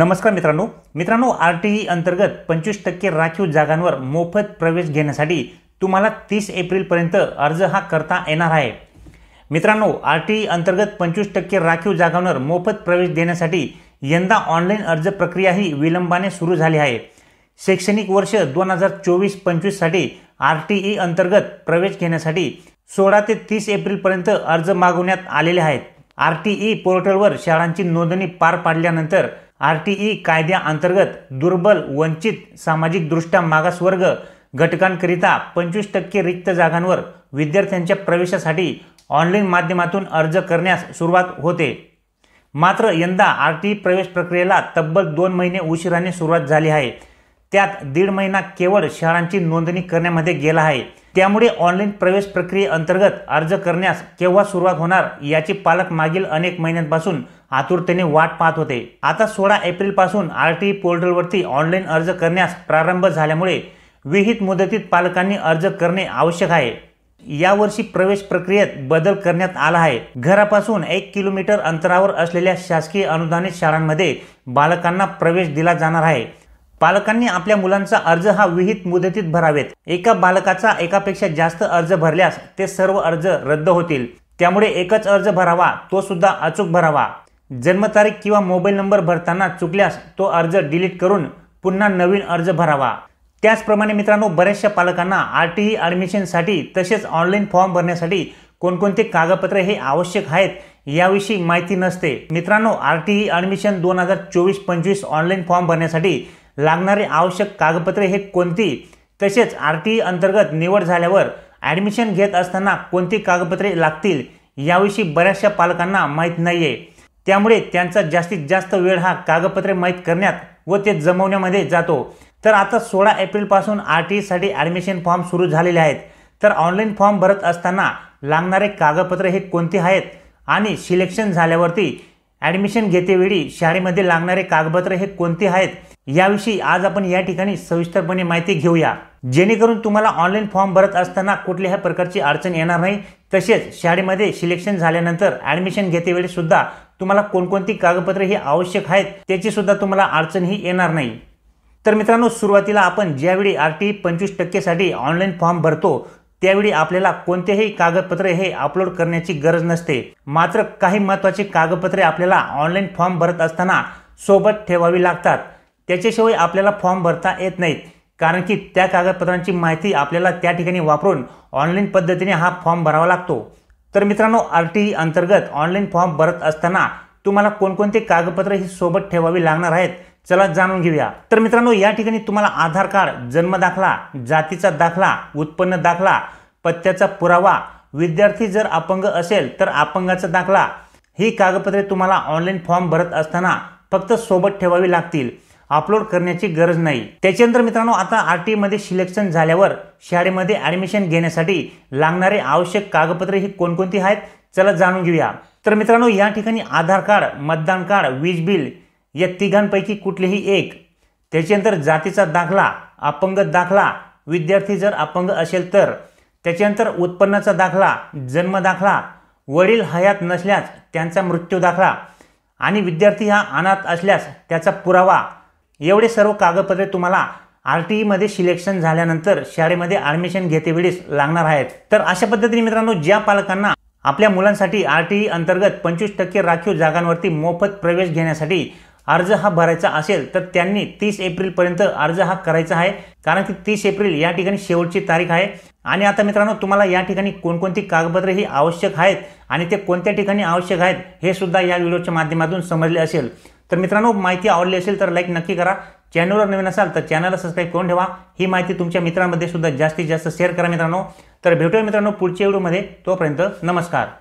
नमस्कार मित्रांनो मित्रांनो आर टी ई अंतर्गत पंचवीस टक्के राखीव जागांवर मोफत प्रवेश घेण्यासाठी तुम्हाला तीस एप्रिलपर्यंत अर्ज हा करता येणार आहे मित्रांनो आर टी ई अंतर्गत पंचवीस टक्के राखीव जागांवर मोफत प्रवेश देण्यासाठी यंदा ऑनलाईन अर्ज प्रक्रिया ही विलंबाने सुरू झाली आहे शैक्षणिक वर्ष दोन हजार चोवीस पंचवीससाठी आर टी ई e अंतर्गत प्रवेश घेण्यासाठी सोळा ते तीस एप्रिलपर्यंत अर्ज मागवण्यात आलेले आहेत आर टी ई पोर्टलवर शाळांची नोंदणी पार पाडल्यानंतर आर टी ई कायद्याअंतर्गत दुर्बल वंचित सामाजिकदृष्ट्या मागासवर्ग घटकांकरिता पंचवीस टक्के रिक्त जागांवर विद्यार्थ्यांच्या प्रवेशासाठी ऑनलाईन माध्यमातून अर्ज करण्यास सुरुवात होते मात्र यंदा आर टी ई प्रवेश प्रक्रियेला तब्बल दोन महिने उशिराने सुरुवात झाली आहे त्यात दीड महिना केवळ शाळांची नोंदणी करण्यामध्ये गेला आहे त्यामुळे ऑनलाईन प्रवेश प्रक्रियेअंतर्गत अर्ज करण्यास केव्हा सुरुवात होणार याची पालक मागील अनेक महिन्यांपासून आतुरतेने वाट पाहत होते आता सोळा एप्रिलपासून आर टी पोर्टलवरती ऑनलाईन अर्ज करण्यास प्रारंभ झाल्यामुळे विहित मुदतीत पालकांनी अर्ज करणे आवश्यक आहे यावर्षी प्रवेश प्रक्रियेत बदल करण्यात आला आहे घरापासून एक किलोमीटर अंतरावर असलेल्या शासकीय अनुदानित शाळांमध्ये बालकांना प्रवेश दिला जाणार आहे पालकांनी आपल्या मुलांचा अर्ज हा विहित मुदतीत भरावेत एका बालकाचा एकापेक्षा जास्त अर्ज भरल्यास ते सर्व अर्ज रद्द होतील त्यामुळे एकच अर्ज भरावा तो सुद्धा अचूक भरावा जन्मतारीख किंवा मोबाईल नंबर भरताना चुकल्यास तो अर्ज डिलीट करून पुन्हा नवीन अर्ज भरावा त्याचप्रमाणे मित्रांनो बऱ्याचशा पालकांना आर टी ई ॲडमिशनसाठी तसेच ऑनलाईन फॉर्म भरण्यासाठी कोणकोणते कागदपत्रे हे आवश्यक आहेत याविषयी माहिती नसते मित्रांनो आर टी ई ॲडमिशन दोन हजार चोवीस पंचवीस ऑनलाईन फॉर्म भरण्यासाठी लागणारे आवश्यक कागदपत्रे हे कोणती तसेच आर टी अंतर्गत निवड झाल्यावर ॲडमिशन घेत असताना कोणती कागदपत्रे लागतील याविषयी बऱ्याचशा पालकांना माहीत नाही आहे त्यामुळे त्यांचा जास्तीत जास्त वेळ हा कागदपत्रे माहीत करण्यात व ते जमवण्यामध्ये जातो तर आता सोळा एप्रिलपासून आर टी ईसाठी ॲडमिशन फॉर्म सुरू झालेले आहेत तर ऑनलाईन फॉर्म भरत असताना लागणारे कागदपत्रे हे कोणते आहेत आणि सिलेक्शन झाल्यावरती ॲडमिशन घेतेवेळी शाळेमध्ये लागणारे कागदपत्रे हे कोणते आहेत याविषयी आज आपण या ठिकाणी सविस्तरपणे माहिती घेऊया जेणेकरून तुम्हाला ऑनलाईन फॉर्म भरत असताना कुठल्याही प्रकारची अडचण येणार नाही तसेच शाळेमध्ये सिलेक्शन झाल्यानंतर घेते वेळी सुद्धा तुम्हाला कोणकोणती कागदपत्रे ही आवश्यक आहेत त्याची सुद्धा तुम्हाला अडचणही येणार नाही तर मित्रांनो सुरुवातीला आपण ज्यावेळी आर टी पंचवीस टक्केसाठी ऑनलाईन फॉर्म भरतो त्यावेळी आपल्याला कोणतेही कागदपत्रे हे अपलोड करण्याची गरज नसते मात्र काही महत्त्वाची कागदपत्रे आपल्याला ऑनलाईन फॉर्म भरत असताना सोबत ठेवावी लागतात त्याच्याशिवाय आपल्याला फॉर्म भरता येत नाहीत कारण की त्या कागदपत्रांची माहिती आपल्याला त्या ठिकाणी वापरून ऑनलाईन पद्धतीने हा फॉर्म भरावा लागतो तर मित्रांनो आर टी ई अंतर्गत ऑनलाईन फॉर्म भरत असताना तुम्हाला कोणकोणते कागदपत्र ही सोबत ठेवावी लागणार आहेत चला जाणून घेऊया तर मित्रांनो या ठिकाणी तुम्हाला आधार कार्ड जन्म दाखला जातीचा दाखला उत्पन्न दाखला पत्त्याचा पुरावा विद्यार्थी जर अपंग असेल तर अपंगाचा दाखला ही कागदपत्रे तुम्हाला ऑनलाईन फॉर्म भरत असताना फक्त सोबत ठेवावी लागतील अपलोड करण्याची गरज नाही त्याच्यानंतर मित्रांनो आता आर टी मध्ये सिलेक्शन झाल्यावर शाळेमध्ये ॲडमिशन घेण्यासाठी लागणारे आवश्यक कागदपत्रे ही कोणकोणती आहेत चला जाणून घेऊया तर मित्रांनो या ठिकाणी आधार कार्ड मतदान कार्ड वीज बिल या तिघांपैकी कुठलेही एक त्याच्यानंतर जातीचा दाखला अपंग दाखला विद्यार्थी जर अपंग असेल तर त्याच्यानंतर उत्पन्नाचा दाखला जन्म दाखला वडील हयात नसल्यास त्यांचा मृत्यू दाखला आणि विद्यार्थी हा अनाथ असल्यास त्याचा पुरावा एवढे सर्व कागदपत्रे तुम्हाला आर टी ईमध्ये सिलेक्शन झाल्यानंतर शाळेमध्ये ॲडमिशन घेतेवेळीस लागणार आहेत तर अशा पद्धतीने मित्रांनो ज्या पालकांना आपल्या मुलांसाठी आर टी ई अंतर्गत पंचवीस टक्के राखीव जागांवरती मोफत प्रवेश घेण्यासाठी अर्ज हा भरायचा असेल तर त्यांनी तीस एप्रिलपर्यंत अर्ज हा करायचा आहे कारण की तीस एप्रिल या ठिकाणी शेवटची तारीख आहे आणि आता मित्रांनो तुम्हाला या ठिकाणी कोणकोणती कागदपत्रे ही आवश्यक आहेत आणि ते कोणत्या ठिकाणी आवश्यक आहेत हे सुद्धा या व्हिडिओच्या माध्यमातून समजले असेल तर मित्रांनो माहिती आवडली असेल तर लाईक नक्की करा चॅनलवर नवीन असाल तर चॅनलला सबस्क्राईब करून ठेवा ही माहिती तुमच्या मित्रांमध्ये सुद्धा जास्तीत जास्त शेअर करा मित्रांनो तर भेटूया मित्रांनो पुढच्या व्हिडिओमध्ये तोपर्यंत नमस्कार